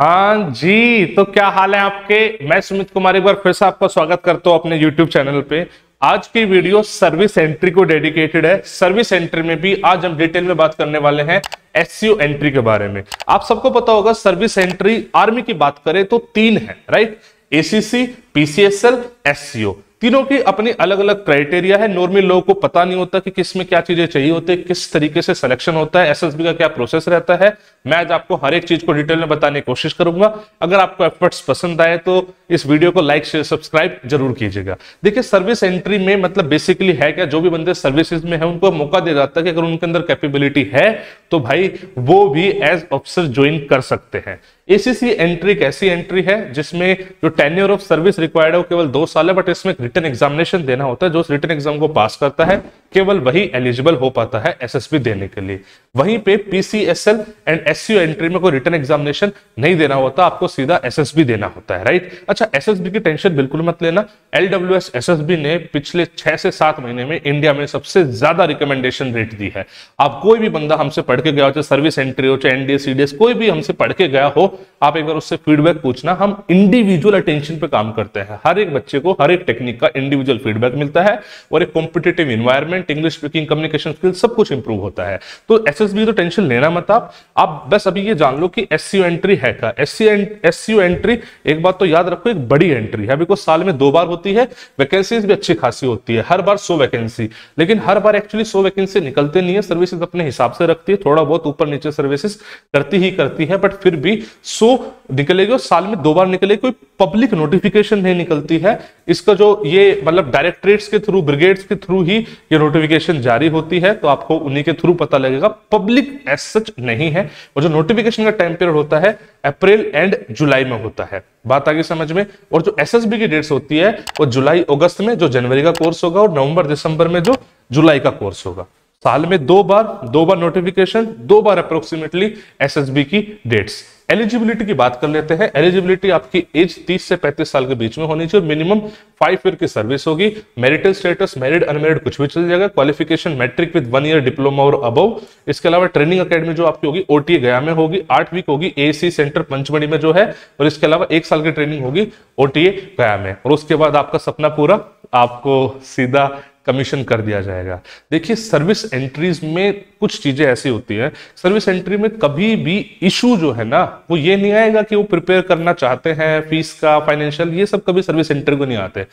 हाँ जी तो क्या हाल है आपके मैं सुमित कुमार एक बार फिर से आपका स्वागत करता हूँ अपने YouTube चैनल पे आज की वीडियो सर्विस एंट्री को डेडिकेटेड है सर्विस एंट्री में भी आज हम डिटेल में बात करने वाले हैं एस एंट्री के बारे में आप सबको पता होगा सर्विस एंट्री आर्मी की बात करें तो तीन है राइट ए सी सी पीसीएसएल एससीओ तीनों की अपनी अलग अलग क्राइटेरिया है नॉर्मल लोगों को पता नहीं होता कि किस में क्या चीजें चाहिए होती है किस तरीके से सिलेक्शन होता है एसएसबी का क्या प्रोसेस रहता है मैं आज आपको हर एक चीज को डिटेल में बताने की कोशिश करूंगा अगर आपको एफर्ट्स पसंद आए तो इस वीडियो को लाइक शेयर सब्सक्राइब जरूर कीजिएगा देखिए सर्विस एंट्री में मतलब बेसिकली है क्या जो भी बंदे सर्विसेज में है उनको मौका दिया जाता है कि अगर उनके अंदर कैपेबिलिटी है तो भाई वो भी एज ऑफिसर ज्वाइन कर सकते हैं एसीसी एंट्री एक ऐसी एंट्री है जिसमें जो टेन्यूर ऑफ सर्विस रिक्वायर्ड है वो केवल दो साल है बट इसमें रिटर्न एग्जामिनेशन देना होता है जो रिटर्न एग्जाम को पास करता है केवल वही एलिजिबल हो पाता है एसएसबी देने के लिए वहीं पे पीसीएसएल एंड एसयू एंट्री में कोई रिटर्न एग्जामिनेशन नहीं देना होता आपको सीधा एसएसबी देना होता है राइट अच्छा एसएसबी की टेंशन बिल्कुल मत लेना एलडब्ल्यू एसएसबी ने पिछले छह से सात महीने में इंडिया में सबसे ज्यादा रिकमेंडेशन रेट दी है आप कोई भी बंदा हमसे पढ़ के गया हो चाहे सर्विस एंट्री हो चाहे एनडीए सीडीएस कोई भी हमसे पढ़ के गया हो आप एक बार उससे फीडबैक पूछना हम इंडिविजुअल अटेंशन पे काम करते हैं हर एक बच्चे को हर एक टेक्निक का इंडिविजुअल फीडबैक मिलता है और एक competitive environment talent English speaking communication skill सब कुछ इंप्रूव होता है तो एस एस बी तो टेंशन लेना मत आप आप बस अभी ये जान लो कि एस सी एंट्री है क्या S C C S entry एक बात तो याद रखो एक बड़ी एंट्री है बिकॉज साल में दो बार होती है वैकेंसीज भी अच्छी खासी होती है हर बार सो वैकेंसी लेकिन हर बार एक्चुअली सो वैकेंसी निकलते नहीं है सर्विसेज अपने हिसाब से रखती है थोड़ा बहुत ऊपर नीचे सर्विसेज करती ही करती है बट फिर भी सो निकलेगी और साल में दो बार निकलेगी कोई पब्लिक नोटिफिकेशन नहीं निकलती है इसका जो ये मतलब डायरेक्टरेट्स के थ्रू ब्रिगेड्स के थ्रू ही ये नोटिफिकेशन जारी होती है तो आपको उन्हीं के थ्रू पता लगेगा पब्लिक एस सच नहीं है और जो नोटिफिकेशन का टाइम पीरियड होता है अप्रैल एंड जुलाई में होता है बात आगे समझ में और जो एस की डेट्स होती है वो जुलाई अगस्त में जो जनवरी का कोर्स होगा और नवंबर दिसंबर में जो जुलाई का कोर्स होगा साल में दो बार दो बार नोटिफिकेशन दो बार अप्रोक्सीमेटली एस की डेट्स एलिजिबिलिटी की बात कर लेते हैं एलिजिबिलिटी आपकी एज 30 से 35 साल के बीच में होनी चाहिए मिनिमम फाइव ईयर की सर्विस होगी मेरिटल स्टेटस मैरिड अनमेरिड कुछ भी चल जाएगा qualification matric with one year diploma और अबव इसके अलावा ट्रेनिंग अकेडमी जो आपकी होगी ओटीए गया में होगी आठ वीक होगी ए सेंटर पंचमढ़ी में जो है और इसके अलावा एक साल की ट्रेनिंग होगी ओटीए गया में और उसके बाद आपका सपना पूरा आपको सीधा कमीशन कर दिया जाएगा देखिए सर्विस एंट्रीज में कुछ चीजें ऐसी होती हैं सर्विस एंट्री में कभी भी इशू जो है ना वो ये नहीं आएगा कि वो प्रिपेयर करना चाहते हैं फीस का फाइनेंशियल ये सब कभी सर्विस एंट्री को नहीं आते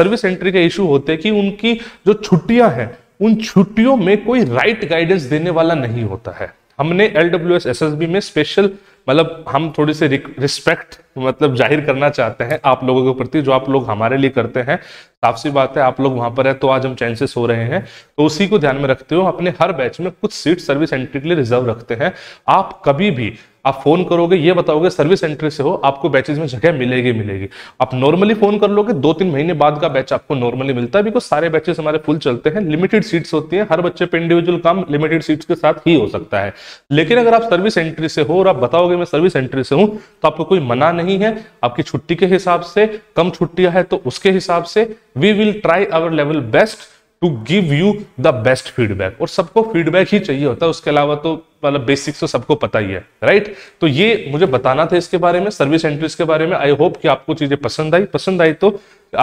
सर्विस एंट्री के इशू होते हैं कि उनकी जो छुट्टियां हैं उन छुट्टियों में कोई राइट गाइडेंस देने वाला नहीं होता है हमने L W S S S B में स्पेशल मतलब हम थोड़ी सी रिस्पेक्ट मतलब जाहिर करना चाहते हैं आप लोगों के प्रति जो आप लोग हमारे लिए करते हैं साफ सी बात है आप लोग वहां पर है तो आज हम चांसेस हो रहे हैं तो उसी को ध्यान में रखते हुए अपने हर बैच में कुछ सीट सर्विस एंट्री के लिए रिजर्व रखते हैं आप कभी भी आप फोन करोगे ये बताओगे सर्विस सेंटर से हो आपको बैचेज में जगह मिलेगी मिलेगी आप नॉर्मली फोन कर लोगे दो तीन महीने बाद का बैच आपको नॉर्मली मिलता है बिकॉज सारे बैचेस हमारे फुल चलते हैं लिमिटेड सीट्स होती हैं हर बच्चे पे इंडिविजुअल काम लिमिटेड सीट्स के साथ ही हो सकता है लेकिन अगर आप सर्विस एंट्री से हो और आप बताओगे मैं सर्विस एंट्री से हूँ तो आपको कोई मना नहीं है आपकी छुट्टी के हिसाब से कम छुट्टियां हैं तो उसके हिसाब से we will try our level best to give you the best feedback और सबको फीडबैक ही चाहिए होता है उसके अलावा तो मतलब बेसिक्स तो सबको पता ही है राइट तो ये मुझे बताना था इसके बारे में सर्विस एंट्रीज के बारे में आई होप कि आपको चीजें पसंद आई पसंद आई तो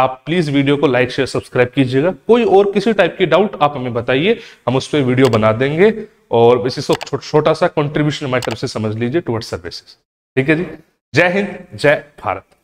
आप प्लीज वीडियो को लाइक शेयर सब्सक्राइब कीजिएगा कोई और किसी टाइप की डाउट आप हमें बताइए हम उस पर वीडियो बना देंगे और इसी से छोटा सा कॉन्ट्रीब्यूशन हमारी तरफ से समझ लीजिए टूवर्ड सर्विसेज ठीक है जी जय हिंद जय भारत